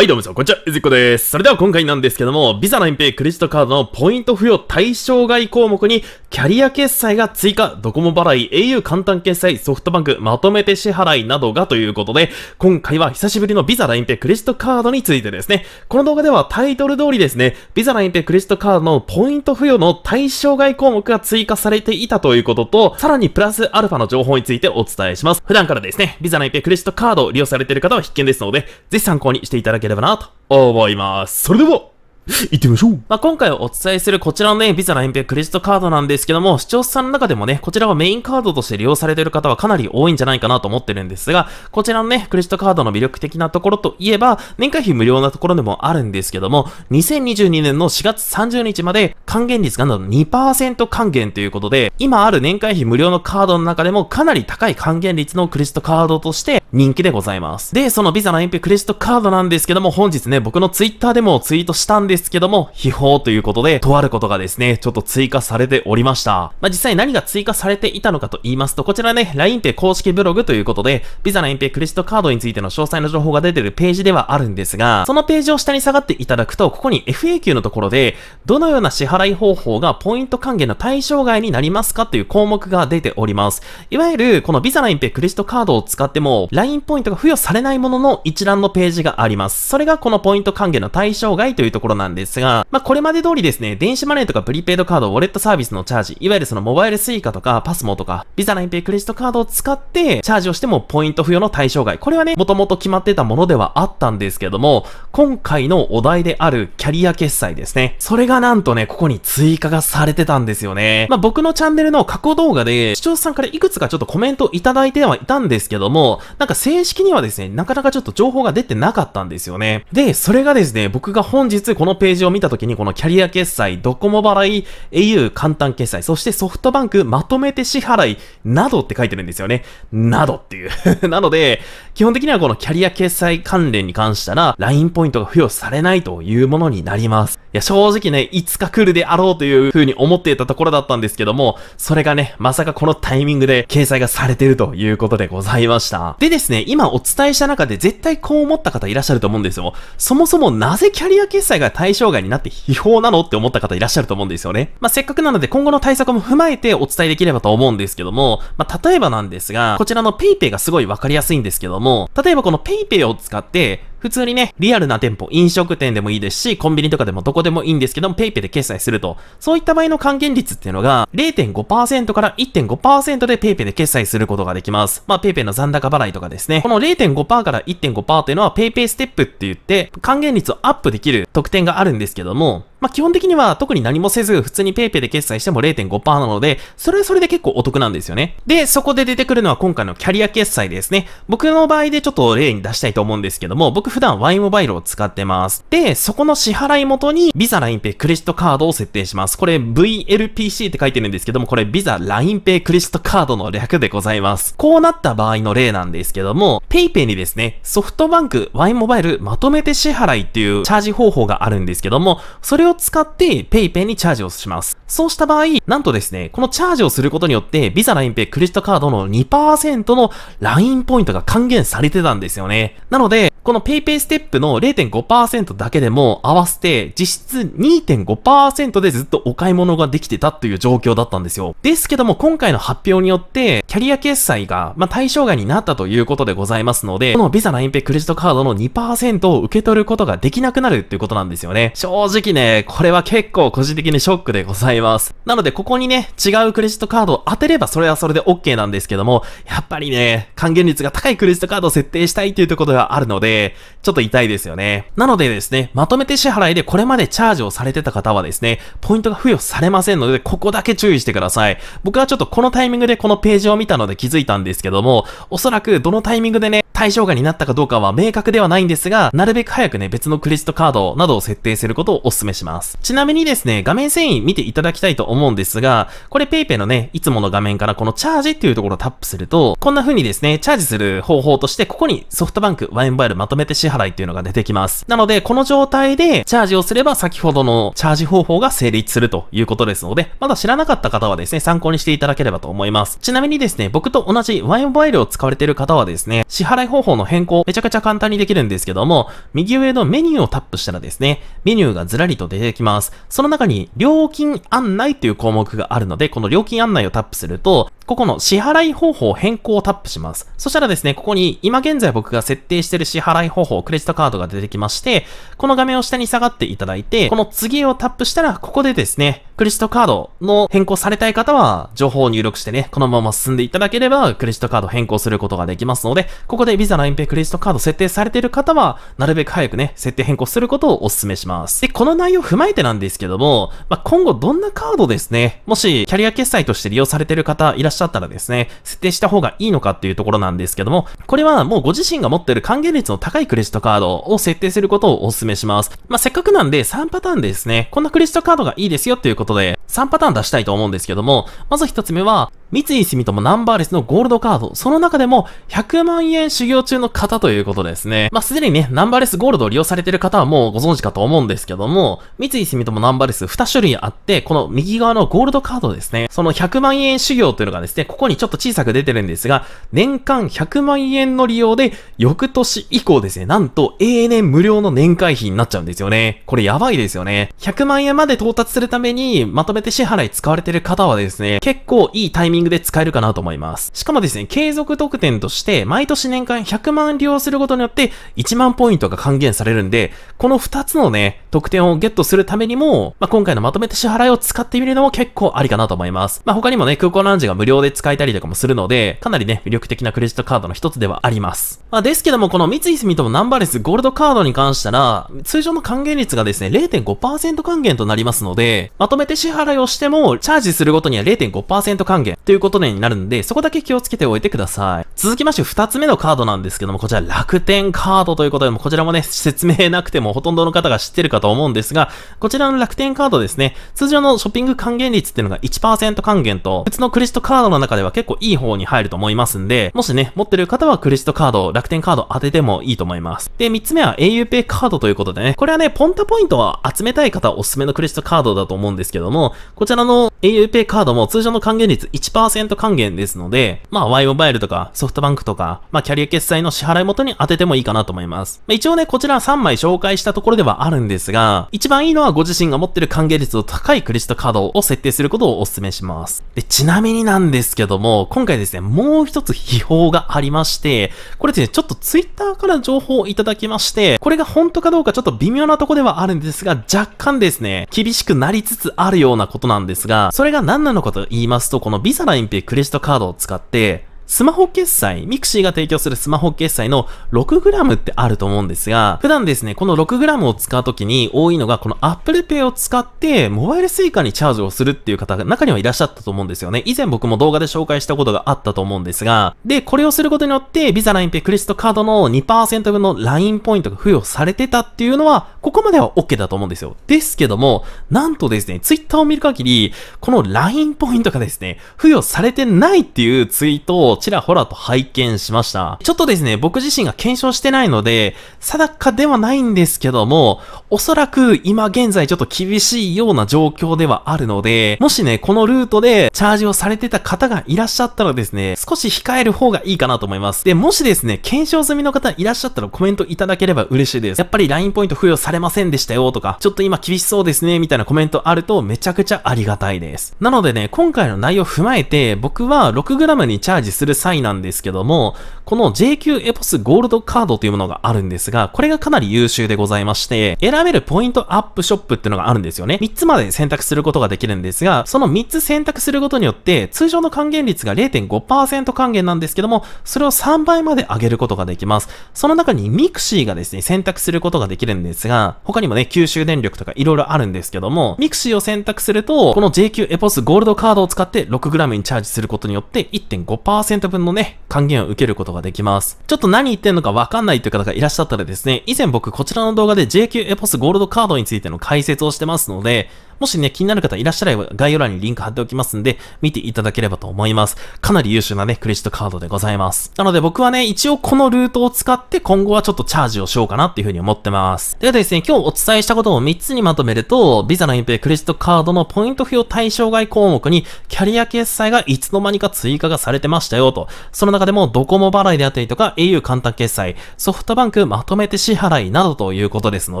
はい、どうもみなさん、こんにちは、ゆずっこです。それでは今回なんですけども、ビザ l i n e クレジットカードのポイント付与対象外項目に、キャリア決済が追加、ドコモ払い、au 簡単決済、ソフトバンクまとめて支払いなどがということで、今回は久しぶりのビザ l i n e クレジットカードについてですね、この動画ではタイトル通りですね、ビザ l i n e クレジットカードのポイント付与の対象外項目が追加されていたということと、さらにプラスアルファの情報についてお伝えします。普段からですね、ビザ l i n e クレジットカードを利用されている方は必見ですので、ぜひ参考にしていただければなと思います。それでは行ってみましょう。まあ、今回お伝えするこちらのね、visa の m p クレジットカードなんですけども、視聴者さんの中でもね、こちらはメインカードとして利用されている方はかなり多いんじゃないかなと思ってるんですが、こちらのね、クレジットカードの魅力的なところといえば、年会費無料なところでもあるんですけども、2022年の4月30日まで還元率がなんと2%還元ということで、今ある年会費無料のカードの中でもかなり高い還元率のクレジットカードとして、人気でございます。で、そのビザの隠蔽クレジットカードなんですけども、本日ね、僕のツイッターでもツイートしたんですけども、秘宝ということで、とあることがですね、ちょっと追加されておりました。まあ、実際何が追加されていたのかと言いますと、こちらね、LINEPay 公式ブログということで、ビザの隠蔽クレジットカードについての詳細の情報が出てるページではあるんですが、そのページを下に下がっていただくと、ここに FAQ のところで、どのような支払い方法がポイント還元の対象外になりますかという項目が出ております。いわゆる、このビザの隠蔽クレジットカードを使っても、LINE ポイントが付与されないものの一覧のページがあります。それがこのポイント還元の対象外というところなんですが、まあ、これまで通りですね、電子マネーとかプリペイドカード、ウォレットサービスのチャージ、いわゆるそのモバイル suica とかパスモとか、ビザ l インペイクレジットカードを使ってチャージをしてもポイント付与の対象外。これはね、もともと決まってたものではあったんですけども、今回のお題であるキャリア決済ですね。それがなんとね、ここに追加がされてたんですよね。まあ、僕のチャンネルの過去動画で視聴者さんからいくつかちょっとコメントいただいてはいたんですけども、なんかか正式にはですね、なかなかちょっと情報が出てなかったんですよね。で、それがですね、僕が本日このページを見た時に、このキャリア決済、ドコモ払い、au 簡単決済、そしてソフトバンクまとめて支払い、などって書いてるんですよね。などっていう なので、基本的にはこのキャリア決済関連に関したら、LINE ポイントが付与されないというものになります。いや、正直ね、いつか来るであろうという風に思っていたところだったんですけども、それがね、まさかこのタイミングで掲載がされてるということでございました。ででですね、今お伝えした中で絶対こう思った方いらっしゃると思うんですよ。そもそもなぜキャリア決済が対象外になって違法なのって思った方いらっしゃると思うんですよね。まあ、せっかくなので今後の対策も踏まえてお伝えできればと思うんですけども、まあ、例えばなんですが、こちらの PayPay がすごいわかりやすいんですけども、例えばこの PayPay を使って、普通にね、リアルな店舗、飲食店でもいいですし、コンビニとかでもどこでもいいんですけども、ペイペイで決済すると、そういった場合の還元率っていうのが、0.5%から1.5%でペイペイで決済することができます。まあ、ペイペイの残高払いとかですね。この0.5%から1.5%っていうのは、ペイペイステップって言って、還元率をアップできる特典があるんですけども、まあ、基本的には特に何もせず、普通に PayPay で決済しても0.5%なので、それはそれで結構お得なんですよね。で、そこで出てくるのは今回のキャリア決済ですね。僕の場合でちょっと例に出したいと思うんですけども、僕普段 Y モバイルを使ってます。で、そこの支払い元に Visa LINEPay クレジットカードを設定します。これ VLPC って書いてるんですけども、これ Visa LINEPay クレジットカードの略でございます。こうなった場合の例なんですけども、PayPay にですね、ソフトバンク Y モバイルまとめて支払いっていうチャージ方法があるんですけども、それをを使って PayPay にチャージをします。そうした場合、なんとですね、このチャージをすることによって、Visa、LINEPay、クレジットカードの2%の LINE ポイントが還元されてたんですよね。なので、この PayPay ステップの0.5%だけでも合わせて実質2.5%でずっとお買い物ができてたという状況だったんですよ。ですけども今回の発表によってキャリア決済が、ま対象外になったということでございますので、この Visa、LINEPay、クレジットカードの2%を受け取ることができなくなるっていうことなんですよね。正直ね、で、これは結構個人的にショックでございます。なので、ここにね、違うクレジットカードを当てればそれはそれで OK なんですけども、やっぱりね、還元率が高いクレジットカードを設定したいというところではあるので、ちょっと痛いですよね。なのでですね、まとめて支払いでこれまでチャージをされてた方はですね、ポイントが付与されませんので、ここだけ注意してください。僕はちょっとこのタイミングでこのページを見たので気づいたんですけども、おそらくどのタイミングでね、対象外になったかどうかは明確ではないんですが、なるべく早くね、別のクレジットカードなどを設定することをお勧めします。ちなみにですね、画面遷移見ていただきたいと思うんですが、これ PayPay のね、いつもの画面からこのチャージっていうところをタップすると、こんな風にですね、チャージする方法として、ここにソフトバンク、ワインバイルまとめて支払いっていうのが出てきます。なので、この状態でチャージをすれば先ほどのチャージ方法が成立するということですので、まだ知らなかった方はですね、参考にしていただければと思います。ちなみにですね、僕と同じワインバイルを使われている方はですね、支払い方法の変更、めちゃくちゃ簡単にできるんですけども、右上のメニューをタップしたらですね、メニューがずらりと出てきます。その中に、料金案内という項目があるので、この料金案内をタップすると、ここの支払い方法変更をタップします。そしたらですね、ここに今現在僕が設定している支払い方法、クレジットカードが出てきまして、この画面を下に下がっていただいて、この次をタップしたら、ここでですね、クレジットカードの変更されたい方は、情報を入力してね、このまま進んでいただければ、クレジットカード変更することができますので、ここで Visa ラインペイクレジットカード設定されている方は、なるべく早くね、設定変更することをお勧めします。で、この内容を踏まえてなんですけども、まあ、今後どんなカードですね、もしキャリア決済として利用されている方いらっしゃしゃったらですね、設定した方がいいのかっていうところなんですけども、これはもうご自身が持ってる還元率の高いクレジットカードを設定することをお勧めします。まあ、せっかくなんで3パターンですね、こんなクレジットカードがいいですよっていうことで、3パターン出したいと思うんですけども、まず1つ目は、三井住友ナンバーレスのゴールドカード、その中でも100万円修行中の方ということですね。まあ、すでにね、ナンバーレスゴールドを利用されている方はもうご存知かと思うんですけども、三井住友ナンバーレス2種類あって、この右側のゴールドカードですね、その100万円修行というのがですね、ここにちょっと小さく出てるんですが、年間100万円の利用で、翌年以降ですね、なんと永年無料の年会費になっちゃうんですよね。これやばいですよね。100万円まで到達するために、まとめれて支払い使われてる方はですね、結構いいタイミングで使えるかなと思います。しかもですね、継続特典として、毎年年間100万利用することによって、1万ポイントが還元されるんで、この2つのね、得点をゲットするためにも、まあ、今回のまとめて支払いを使ってみるのも結構ありかなと思います。まあ、他にもね、空港ランジが無料で使えたりとかもするので、かなりね、魅力的なクレジットカードの一つではあります。まあ、ですけども、この三井住友ナンバーレスゴールドカードに関したら、通常の還元率がですね、0.5%還元となりますので、まとめて支払払いをしても、チャージするごとには0.5%還元ということになるんで、そこだけ気をつけておいてください。続きまして、二つ目のカードなんですけども、こちら楽天カードということで、もこちらもね、説明なくてもほとんどの方が知ってるかと思うんですが、こちらの楽天カードですね、通常のショッピング還元率っていうのが1%還元と、別のクレジットカードの中では結構いい方に入ると思いますんで、もしね、持ってる方はクレジットカード、楽天カード当ててもいいと思います。で、三つ目は auPay カードということでね、これはね、ポンタポイントは集めたい方おすすめのクレジットカードだと思うんですけども、こちらの auPay カードも通常の還元率1%還元ですので、まあ Y モバイルとかソフトバンクとか、まあキャリア決済の支払い元に当ててもいいかなと思います。まあ、一応ね、こちら3枚紹介したところではあるんですが、一番いいのはご自身が持ってる還元率の高いクレジットカードを設定することをお勧めします。で、ちなみになんですけども、今回ですね、もう一つ秘宝がありまして、これですね、ちょっと Twitter から情報をいただきまして、これが本当かどうかちょっと微妙なとこではあるんですが、若干ですね、厳しくなりつつあるようなことなんですが、それが何なのかと言いますと、このビザラインペイクレジットカードを使って、スマホ決済、ミクシーが提供するスマホ決済の 6g ってあると思うんですが、普段ですね、この 6g を使うときに多いのが、この Apple Pay を使って、モバイル Suica にチャージをするっていう方が中にはいらっしゃったと思うんですよね。以前僕も動画で紹介したことがあったと思うんですが、で、これをすることによって、Visa LINE Pay クレジットカードの2%分の LINE ポイントが付与されてたっていうのは、ここまでは OK だと思うんですよ。ですけども、なんとですね、Twitter を見る限り、この LINE ポイントがですね、付与されてないっていうツイートをちらほらと拝見しました。ちょっとですね、僕自身が検証してないので、定かではないんですけども、おそらく今現在ちょっと厳しいような状況ではあるので、もしね、このルートでチャージをされてた方がいらっしゃったらですね、少し控える方がいいかなと思います。で、もしですね、検証済みの方いらっしゃったらコメントいただければ嬉しいです。やっぱり LINE ポイント付与されませんでしたよとか、ちょっと今厳しそうですね、みたいなコメントあるとめちゃくちゃありがたいです。なのでね、今回の内容踏まえて、僕は 6g にチャージするる際なんですけども、この JQ エポスゴールドカードというものがあるんですが、これがかなり優秀でございまして、選べるポイントアップショップっていうのがあるんですよね。3つまで選択することができるんですが、その3つ選択することによって、通常の還元率が0.5%還元なんですけども、それを3倍まで上げることができます。その中にミクシーがですね、選択することができるんですが、他にもね、九州電力とか色々あるんですけども、ミクシーを選択すると、この JQ エポスゴールドカードを使って 6g にチャージすることによって1.5% 10%分のね、還元を受けることができます。ちょっと何言ってんのかわかんないという方がいらっしゃったらですね、以前僕こちらの動画で JQ エポスゴールドカードについての解説をしてますので、もしね、気になる方いらっしゃれば概要欄にリンク貼っておきますんで、見ていただければと思います。かなり優秀なね、クレジットカードでございます。なので僕はね、一応このルートを使って今後はちょっとチャージをしようかなっていうふうに思ってます。ではですね、今日お伝えしたことを3つにまとめると、ビザの隠蔽クレジットカードのポイント付与対象外項目にキャリア決済がいつの間にか追加がされてましたよと。その中でもドコモ払いであったりとか au 簡単決済、ソフトバンクまとめて支払いなどということですの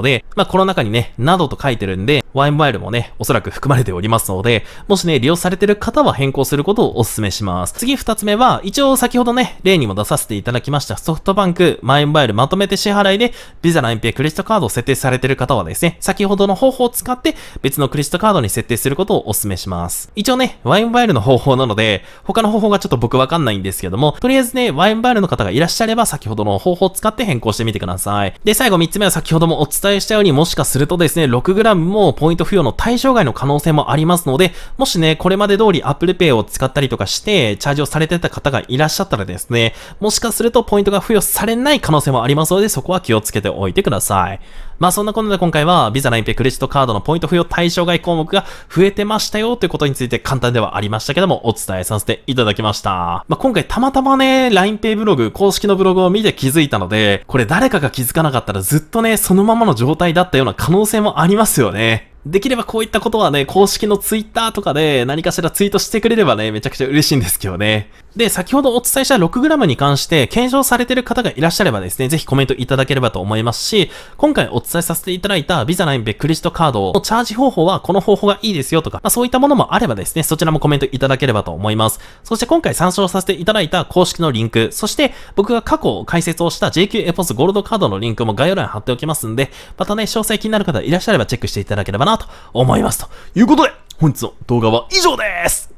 で、まあこの中にね、などと書いてるんで、ワイモバイルもね、おそらく含まれておりますので、もしね、利用されてる方は変更することをお勧めします。次二つ目は、一応先ほどね、例にも出させていただきましたソフトバンク、マイモバイルまとめて支払いで、ビザのン p a クレジットカードを設定されてる方はですね、先ほどの方法を使って別のクレジットカードに設定することをお勧めします。一応ね、ワインバイルの方法なので、他の方法がちょっと僕わかんないんですけども、とりあえずね、ワインバイルの方がいらっしゃれば先ほどの方法を使って変更してみてください。で、最後3つ目は先ほどもお伝えしたように、もしかするとですね、6g もポイント付与の対障害の可能性もありますので、もしね、これまで通り Apple Pay を使ったりとかして、チャージをされてた方がいらっしゃったらですね、もしかするとポイントが付与されない可能性もありますので、そこは気をつけておいてください。まあそんなことで今回は、v ビザラインペイクレジットカードのポイント付与対象外項目が増えてましたよということについて簡単ではありましたけども、お伝えさせていただきました。まあ今回たまたまね、LINE Pay ブログ、公式のブログを見て気づいたので、これ誰かが気づかなかったらずっとね、そのままの状態だったような可能性もありますよね。できればこういったことはね、公式のツイッターとかで何かしらツイートしてくれればね、めちゃくちゃ嬉しいんですけどね。で、先ほどお伝えした 6g に関して検証されている方がいらっしゃればですね、ぜひコメントいただければと思いますし、今回お伝えさせていただいたビザラインベクレジットカードのチャージ方法はこの方法がいいですよとか、まあ、そういったものもあればですね、そちらもコメントいただければと思います。そして今回参照させていただいた公式のリンク、そして僕が過去解説をした JQ エポスゴールドカードのリンクも概要欄に貼っておきますんで、またね、詳細気になる方いらっしゃればチェックしていただければなと思います。ということで、本日の動画は以上です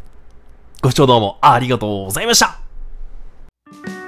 ご視聴どうもありがとうございました